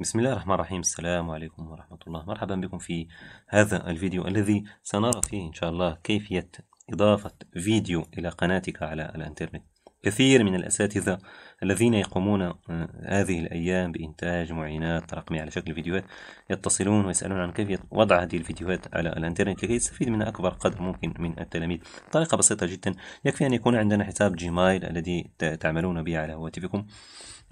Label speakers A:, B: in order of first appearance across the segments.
A: بسم الله الرحمن الرحيم السلام عليكم ورحمة الله مرحبا بكم في هذا الفيديو الذي سنرى فيه إن شاء الله كيفية إضافة فيديو إلى قناتك على الإنترنت كثير من الأساتذة الذين يقومون آه، هذه الأيام بإنتاج معينات رقمية على شكل فيديوهات يتصلون ويسألون عن كيفية وضع هذه الفيديوهات على الإنترنت لكي يستفيد منها أكبر قدر ممكن من التلاميذ طريقة بسيطة جدا يكفي أن يكون عندنا حساب جيمايل الذي تعملون به على هواتفكم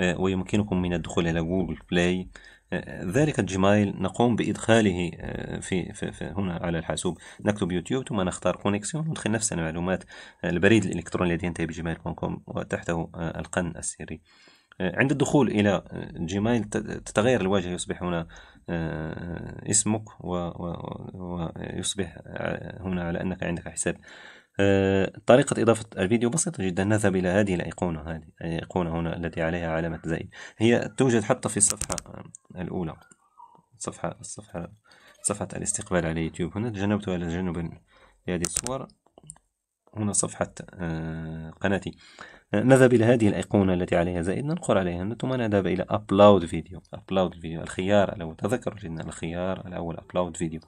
A: آه، ويمكنكم من الدخول إلى جوجل بلاي آه، ذلك الجيميل نقوم بإدخاله آه، في, في, في هنا على الحاسوب نكتب يوتيوب ثم نختار كونيكسيون ندخل نفس المعلومات البريد الإلكتروني الذي ينتهي بجيميل كوم كوم وتحته القن السري عند الدخول إلى جيميل تتغير الواجهة يصبح هنا اسمك ويصبح هنا على أنك عندك حساب آه، طريقة إضافة الفيديو بسيطة جدا نذهب إلى هذه الأيقونة هذه الأيقونة هنا التي عليها علامة زائد هي توجد حتى في الصفحة الأولى صفحة الصفحة صفحة الاستقبال على يوتيوب هنا تجنبتها إلى جنوب هذه الصور هنا صفحة آه، قناتي آه، نذهب إلى هذه الأيقونة التي عليها زائد ننقر عليها ثم نذهب إلى أبلود فيديو أبلود فيديو الخيار الأول تذكروا جدا الخيار الأول أبلود فيديو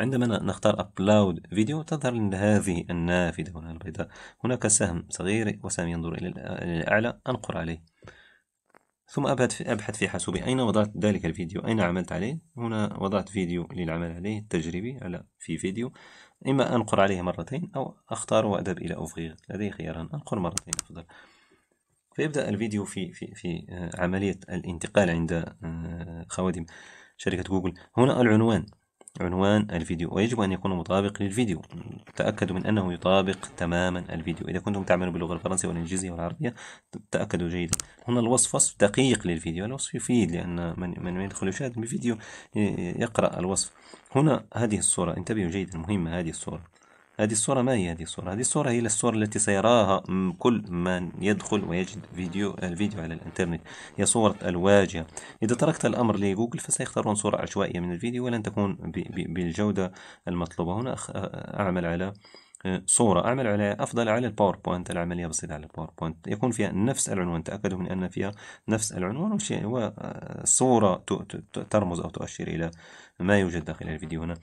A: عندما نختار ابلود فيديو تظهر لنا هذه النافذة هنا البيضاء هناك سهم صغير وسهم ينظر إلى الأعلى أنقر عليه ثم أبحث في حاسوبي أين وضعت ذلك الفيديو أين عملت عليه هنا وضعت فيديو للعمل عليه التجريبي على في فيديو إما أنقر عليه مرتين أو أختار وأذهب إلى أفغيغ لدي خياران أنقر مرتين أفضل فيبدأ الفيديو في في في آه، عملية الانتقال عند آه، خوادم شركة جوجل هنا العنوان عنوان الفيديو ويجب أن يكون مطابق للفيديو تأكدوا من أنه يطابق تماما الفيديو إذا كنتم تعملون باللغة الفرنسية والإنجليزية والعربية تأكدوا جيدا هنا الوصف وصف دقيق للفيديو الوصف يفيد لأن من من يدخل يشاهد الفيديو يقرأ الوصف هنا هذه الصورة انتبهوا جيدا مهمة هذه الصورة هذه الصورة ما هي هذه الصورة؟ هذه الصورة هي الصورة التي سيراها كل من يدخل ويجد فيديو الفيديو على الإنترنت هي صورة الواجهة إذا تركت الأمر لجوجل فسيختارون صورة عشوائية من الفيديو ولن تكون بالجودة المطلوبة هنا أعمل على صورة أعمل على أفضل على الباوربوينت العملية بسيطة على الباوربوينت يكون فيها نفس العنوان تأكدوا من أن فيها نفس العنوان وصورة ترمز أو تؤشر إلى ما يوجد داخل الفيديو هنا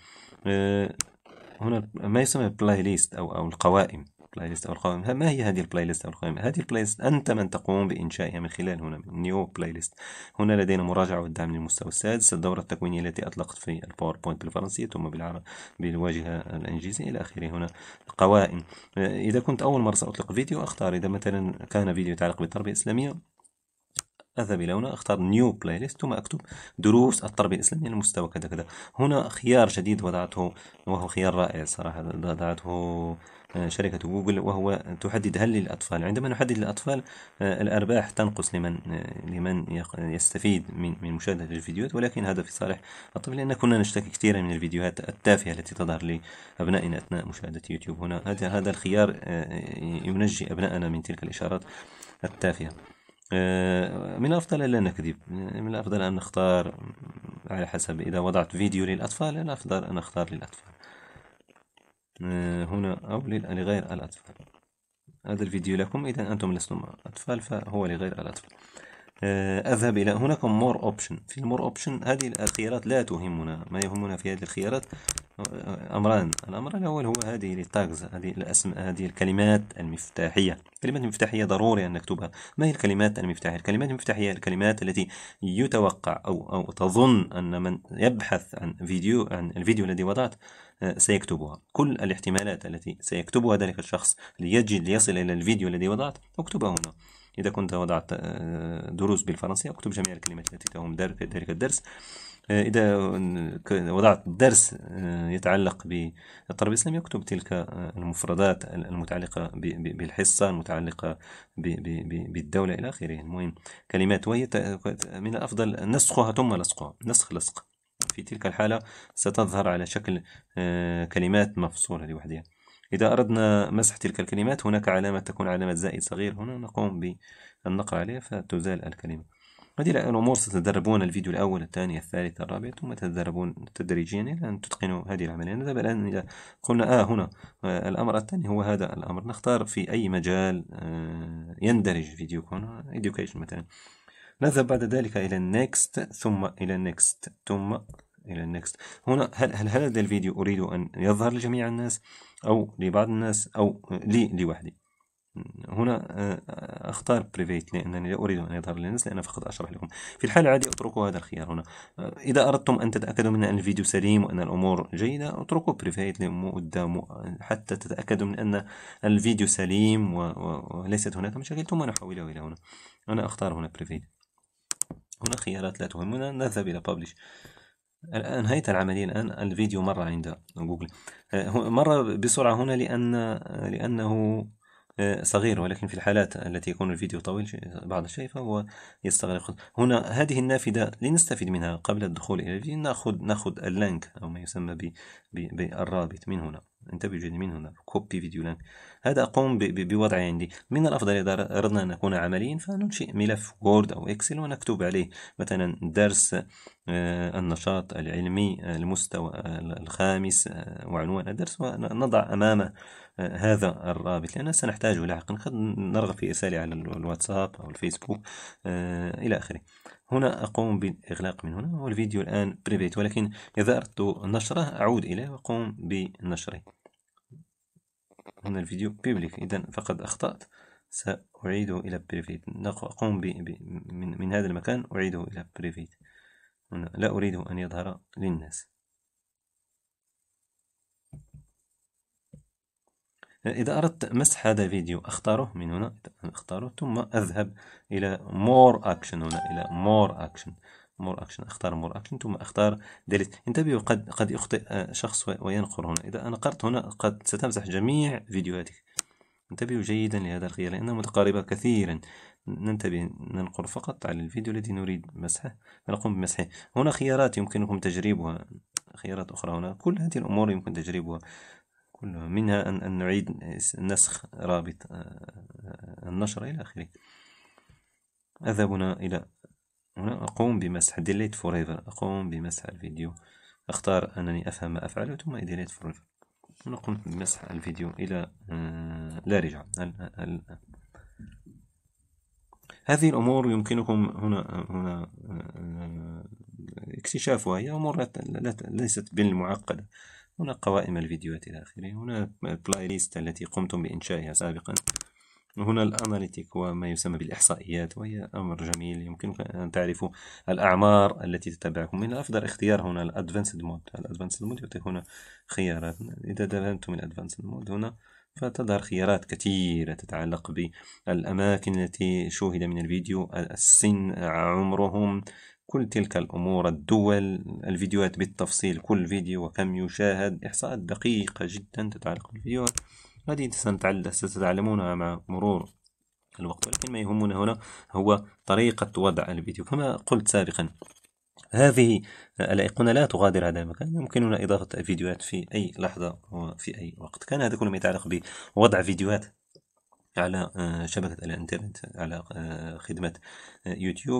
A: هنا ما يسمى بلاي ليست أو أو القوائم بلاي ليست أو القوائم ما هي هذه البلاي ليست أو القوائم هذه البلاي ليست أنت من تقوم بإنشائها من خلال هنا نيو بلاي ليست هنا لدينا مراجعة والدعم للمستوى السادس الدورة التكوينية التي أطلقت في الباوربوينت بالفرنسية ثم بالعربي بالواجهة الإنجليزية إلى آخره هنا القوائم إذا كنت أول مرة سأطلق فيديو أختار إذا مثلا كان فيديو يتعلق بالتربية الإسلامية أذهب إلى هنا أختار نيو بلاي ليست ثم أكتب دروس التربية الإسلامية المستوى كذا كذا هنا خيار جديد وضعته وهو خيار رائع صراحة وضعته آه، شركة جوجل وهو تحدد هل للأطفال عندما نحدد للأطفال آه، الأرباح تنقص لمن آه، لمن يستفيد من من مشاهدة الفيديوهات ولكن هذا في صالح الطفل لأن كنا نشتكي كثيرا من الفيديوهات التافهة التي تظهر لأبنائنا أثناء مشاهدة يوتيوب هنا هذا هذا الخيار ينجي أبنائنا من تلك الإشارات التافهة آه، من الأفضل ألا نكذب من الأفضل أن نختار على حسب إذا وضعت فيديو للأطفال الأفضل أن أختار للأطفال آه، هنا أو لغير الأطفال هذا الفيديو لكم إذا أنتم لستم أطفال فهو لغير الأطفال آه، أذهب إلى هناك مور أوبشن في المور أوبشن هذه الخيارات لا تهمنا ما يهمنا في هذه الخيارات امران الامر الاول هو هذه لي هذه الاسم هذه الكلمات المفتاحيه الكلمات المفتاحيه ضروري ان نكتبها ما هي الكلمات المفتاحيه الكلمات المفتاحيه الكلمات التي يتوقع او او تظن ان من يبحث عن فيديو عن الفيديو الذي وضعت آه، سيكتبها كل الاحتمالات التي سيكتبها ذلك الشخص ليجد ليصل الى الفيديو الذي وضعت اكتبها هنا إذا كنت وضعت آه، دروس بالفرنسية اكتب جميع الكلمات التي تهم ذلك الدرس آه، إذا وضعت درس آه، يتعلق بالتربية الإسلامية اكتب تلك آه، المفردات المتعلقة بالحصة المتعلقة بالدولة إلى آخره المهم كلمات وهي من الأفضل نسخها ثم لصقها نسخ لصق في تلك الحالة ستظهر على شكل كلمات مفصولة لوحدها إذا أردنا مسح تلك الكلمات هناك علامة تكون علامة زائد صغير هنا نقوم بالنقر عليها فتزال الكلمة هذه الامور ستتدربون الفيديو الأول الثاني الثالث الرابع ثم تتدربون تدريجيا إلى أن تتقنوا هذه العملية نذهب الآن إلى قلنا آه هنا آه الأمر الثاني هو هذا الأمر نختار في أي مجال آه يندرج كون education مثلا نذهب بعد ذلك إلى next ثم إلى next ثم إلى next هنا هل, هل هذا الفيديو أريد أن يظهر لجميع الناس أو لبعض الناس أو لي لوحدي هنا آه، اختار بريفيت لانني لا اريد ان يظهر للناس لان فقط اشرح لكم في الحال العادي اتركوا هذا الخيار هنا آه، اذا اردتم ان تتاكدوا من ان الفيديو سليم وان الامور جيده اتركوا بريفيت لمده حتى تتاكدوا من ان الفيديو سليم وليست هناك مشاكل ثم نحوله الى هنا انا اختار هنا بريفيت هنا خيارات لا تهمنا نذهب الى بابليش انهيت العمليه الان الفيديو مر عند جوجل آه، مر بسرعه هنا لان لانه صغير ولكن في الحالات التي يكون الفيديو طويل بعض الشيء فهو يستغرق هنا هذه النافذة لنستفيد منها قبل الدخول إلى الفيديو نأخذ نأخذ اللينك أو ما يسمى بالرابط من هنا انتبه جيد من هنا كوبي فيديو لينك هذا أقوم بوضعه عندي من الأفضل إذا أردنا أن نكون عمليين فننشئ ملف وورد أو إكسل ونكتب عليه مثلا درس آه، النشاط العلمي آه، المستوى آه، الخامس وعنوان الدرس ونضع أمامه هذا الرابط لان سنحتاجه لاحقا قد نرغب في إرساله على الواتساب أو الفيسبوك إلى آخره هنا أقوم بالإغلاق من هنا والفيديو الآن بريفيت ولكن إذا أردت نشره أعود إليه وأقوم بنشره هنا الفيديو بيبليك إذا فقد أخطأت سأعيده إلى بريفيت أقوم ب... ب... من... من هذا المكان أعيده إلى بريفيت هنا لا أريده أن يظهر للناس إذا أردت مسح هذا الفيديو أختاره من هنا أختاره ثم أذهب إلى more action هنا إلى more action مور اكشن اختار مور اكشن ثم اختار ديليت انتبهوا قد قد يخطئ آه، شخص وينقر هنا اذا أنقرت هنا قد ستمسح جميع فيديوهاتك انتبهوا جيدا لهذا الخيار لانها متقاربه كثيرا ننتبه ننقر فقط على الفيديو الذي نريد مسحه فنقوم بمسحه هنا خيارات يمكنكم تجريبها خيارات اخرى هنا كل هذه الامور يمكن تجريبها كلها منها أن, أن نعيد نسخ رابط آه، آه، النشر إلى آخره أذهب هنا إلى هنا أقوم بمسح delete forever أقوم بمسح الفيديو أختار أنني أفهم ما أفعله ثم delete forever هنا قمت بمسح الفيديو إلى آه، لا رجعة هذه الأمور يمكنكم هنا هنا اكتشافها هي أمور ليست بالمعقدة هنا قوائم الفيديوهات إلى آخره هنا البلاي ليست التي قمتم بإنشائها سابقا هنا الأناليتيك وما يسمى بالإحصائيات وهي أمر جميل يمكنك أن تعرفوا الأعمار التي تتبعكم من الأفضل اختيار هنا الأدفانسد مود الأدفانسد مود يعطي هنا خيارات إذا دخلتم من مود هنا فتظهر خيارات كثيرة تتعلق بالأماكن التي شوهد من الفيديو السن عمرهم كل تلك الأمور الدول الفيديوهات بالتفصيل كل فيديو وكم يشاهد إحصاءات دقيقة جدا تتعلق بالفيديوهات هذه ستتعلمونها مع مرور الوقت ولكن ما يهمنا هنا هو طريقة وضع الفيديو كما قلت سابقا هذه الأيقونة لا تغادر هذا المكان يمكننا إضافة فيديوهات في أي لحظة وفي أي وقت كان هذا كل ما يتعلق بوضع فيديوهات على آه، شبكة الإنترنت على آه، خدمة آه، يوتيوب